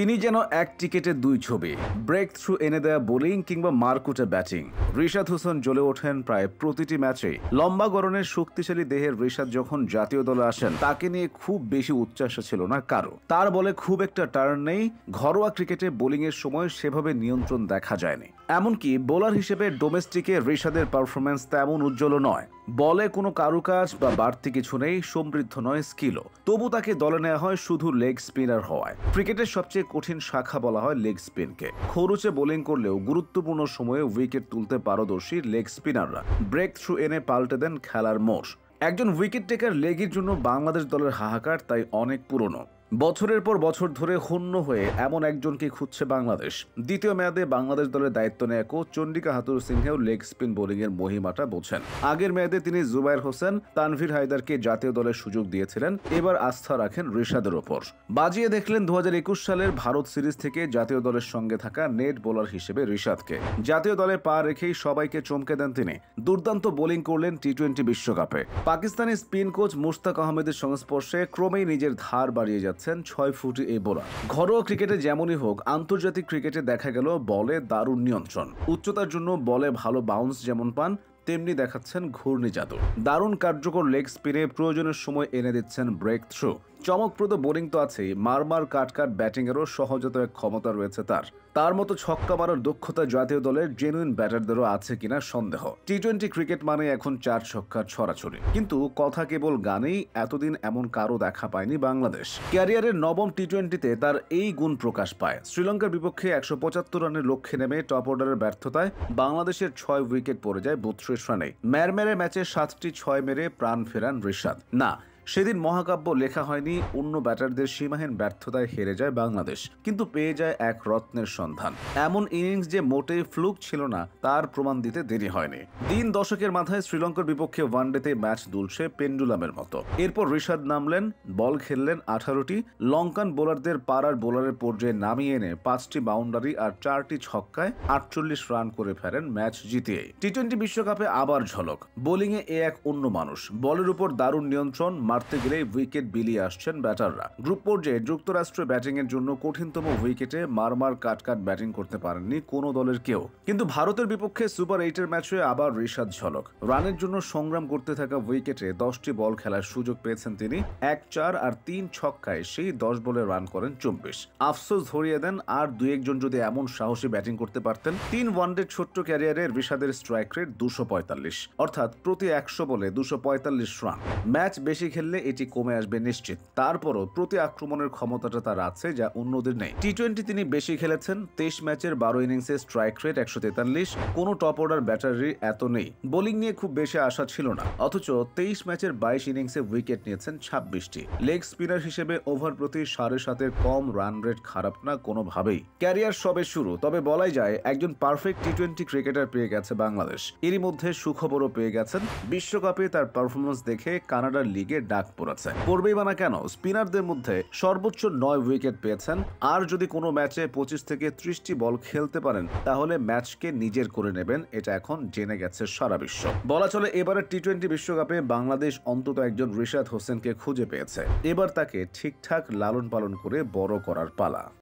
তিনি যেন এক টিকেটে দুই ছবি ব্রেক থ্রু এনে দেয়া বোলিং কিংবা মারকুটে ব্যাটিং ঋষাদ হোসেন জ্বলে ওঠেন প্রায় প্রতিটি ম্যাচে লম্বা গরনের শক্তিশালী দেহের ঋষাদ যখন জাতীয় দলে আসেন তাকে নিয়ে খুব বেশি উচ্চাসা ছিল না কারো তার বলে খুব একটা টার্ন নেই ঘরোয়া ক্রিকেটে বোলিংয়ের সময় সেভাবে নিয়ন্ত্রণ দেখা যায়নি এমনকি বোলার হিসেবে ডোমেস্টিকে ঋষাদের পারফরমেন্স তেমন উজ্জ্বল নয় বলে কোনো কারুকাজ বা বাড়তি কিছু নেই সমৃদ্ধ নয় স্কিলও তবু তাকে দলে নেওয়া হয় শুধু লেগ স্পিনার হওয়ায় ক্রিকেটের সবচেয়ে কঠিন শাখা বলা হয় লেগ স্পিনকে খরুচে বোলিং করলেও গুরুত্বপূর্ণ সময়ে উইকেট তুলতে পারদর্শী লেগ স্পিনাররা ব্রেক থ্রু এনে পাল্টে দেন খেলার মোষ একজন উইকেট টেকার লেগের জন্য বাংলাদেশ দলের হাহাকার তাই অনেক পুরনো বছরের পর বছর ধরে শূন্য হয়ে এমন একজনকে খুঁজছে বাংলাদেশ দ্বিতীয় মেয়াদে বাংলাদেশ দলের দায়িত্ব নেয়া কোচ চন্ডিকা হাতুর সিংহেও লেগ স্পিন বোলিংয়ের মহিমাটা বোঝেন আগের মেয়াদে তিনি জুবাইর হোসেন তানভীর হায়দারকে জাতীয় দলের সুযোগ দিয়েছিলেন এবার আস্থা রাখেন রিশাদের ওপর বাজিয়ে দেখলেন দু সালের ভারত সিরিজ থেকে জাতীয় দলের সঙ্গে থাকা নেট বোলার হিসেবে ঋষাদকে জাতীয় দলে পা রেখেই সবাইকে চমকে দেন তিনি দুর্দান্ত বোলিং করলেন টি টোয়েন্টি বিশ্বকাপে পাকিস্তানি স্পিন কোচ মুস্তাক আহমেদের সংস্পর্শে ক্রমেই নিজের ধার বাড়িয়ে যাচ্ছে যাচ্ছেন ছয় ফুট এই বোলার ঘরোয়া ক্রিকেটে যেমনই হোক আন্তর্জাতিক ক্রিকেটে দেখা গেল বলে দারুণ নিয়ন্ত্রণ উচ্চতার জন্য বলে ভালো বাউন্স যেমন পান তেমনি দেখাচ্ছেন ঘূর্ণি জাদু দারুণ কার্যকর লেগ স্পিনে প্রয়োজনের সময় এনে দিচ্ছেন ব্রেক থ্রু চমকপ্রদ বোলিং তো আছেই মারমার কাটকাট ব্যাটিংয়েরও সহজত এক ক্ষমতা রয়েছে তার তার মতো ছক্কা মারার দক্ষতা জাতীয় দলের জেনুইন ব্যাটারদেরও আছে কিনা সন্দেহ টি টোয়েন্টি ক্রিকেট মানে এখন চার ছক্কার ছড়াছড়ি কিন্তু কথা কেবল গানেই এতদিন এমন কারো দেখা পায়নি বাংলাদেশ ক্যারিয়ারের নবম টি টোয়েন্টিতে তার এই গুণ প্রকাশ পায় শ্রীলঙ্কার বিপক্ষে একশো পঁচাত্তর রানের লক্ষ্যে নেমে টপ অর্ডারের ব্যর্থতায় বাংলাদেশের ছয় উইকেট পড়ে যায় বত্রিশ রানে ম্যারমেরে ম্যাচে সাতটি ছয় মেরে প্রাণ ফেরান ঋষাদ না সেদিন মহাকাব্য লেখা হয়নি অন্য ব্যাটারদের সীমাহীন ব্যর্থতায় হেরে যায় বাংলাদেশ কিন্তু পেয়ে যায় এক রত্নের সন্ধান এমন ইনিংস যে মোটেই ফ্লুক ছিল না তার প্রমাণ দিতে দেরি হয়নি দিন দশকের মাথায় শ্রীলঙ্কার বিপক্ষে ওয়ানডেতে ম্যাচ দুলছে পেন্ডুলামের মতো এরপর ঋষাদ নামলেন বল খেললেন আঠারোটি লঙ্কান বোলারদের পাড়ার বোলারের পর্যায়ে নামিয়ে এনে পাঁচটি বাউন্ডারি আর চারটি ছক্কায় আটচল্লিশ রান করে ফেরেন ম্যাচ জিতিয়ে টি টোয়েন্টি বিশ্বকাপে আবার ঝলক বোলিংয়ে এ এক অন্য মানুষ বলের উপর দারুণ নিয়ন্ত্রণ মারতে গেলেই উইকেট বিলিয়ে আসছেন ব্যাটাররা গ্রুপ পর্যায়ে যুক্তরাষ্ট্রে ব্যাটিংয়ের জন্য কঠিনতম উইকেটে মারমার কাটকাট ব্যাটিং করতে পারেননি কোনো দলের কেউ কিন্তু ভারতের বিপক্ষে সুপার এইটের ম্যাচে আবার ঋষাদ ঝলক রানের জন্য সংগ্রাম করতে থাকা উইকেটে দশটি বল খেলার সুযোগ পেয়েছেন তিনি এক চার আর তিন ছক্কায় সেই দশ বলে রান করেন চব্বিশ আফসোস ধরিয়ে দেন আর দু একজন যদি এমন সাহসী ব্যাটিং করতে পারতেন তিন ওয়ানডে ছোট্ট ক্যারিয়ারে ঋষাদের স্ট্রাইক রেট দুশো অর্থাৎ প্রতি একশো বলে দুশো রান ম্যাচ বেশি খেলে খেললে এটি কমে আসবে নিশ্চিত তারপরও প্রতি আক্রমণের ক্ষমতাটা তার আছে যা অন্যদের নেই টি টোয়েন্টি তিনি বেশি খেলেছেন তেইশ ম্যাচের বারো ইনিংসে স্ট্রাইক রেট একশো তেতাল্লিশ কোনো টপ অর্ডার ব্যাটারি এত নেই বোলিং নিয়ে খুব বেশি আশা ছিল না অথচ তেইশ ম্যাচের বাইশ ইনিংসে উইকেট নিয়েছেন ছাব্বিশটি লেগ স্পিনার হিসেবে ওভার প্রতি সাড়ে সাতের কম রান রেট খারাপ না কোনোভাবেই ক্যারিয়ার সবে শুরু তবে বলাই যায় একজন পারফেক্ট টি টোয়েন্টি ক্রিকেটার পেয়ে গেছে বাংলাদেশ এরই মধ্যে সুখবরও পেয়ে গেছেন বিশ্বকাপে তার পারফরমেন্স দেখে কানাডার লিগে ডাক পড়েছে পড়বেই বা না কেন স্পিনারদের মধ্যে সর্বোচ্চ নয় উইকেট পেয়েছেন আর যদি কোনো ম্যাচে পঁচিশ থেকে ত্রিশটি বল খেলতে পারেন তাহলে ম্যাচকে নিজের করে নেবেন এটা এখন জেনে গেছে সারা বিশ্ব বলা চলে এবারের টি টোয়েন্টি বিশ্বকাপে বাংলাদেশ অন্তত একজন রিশাদ হোসেনকে খুঁজে পেয়েছে এবার তাকে ঠিকঠাক লালন পালন করে বড় করার পালা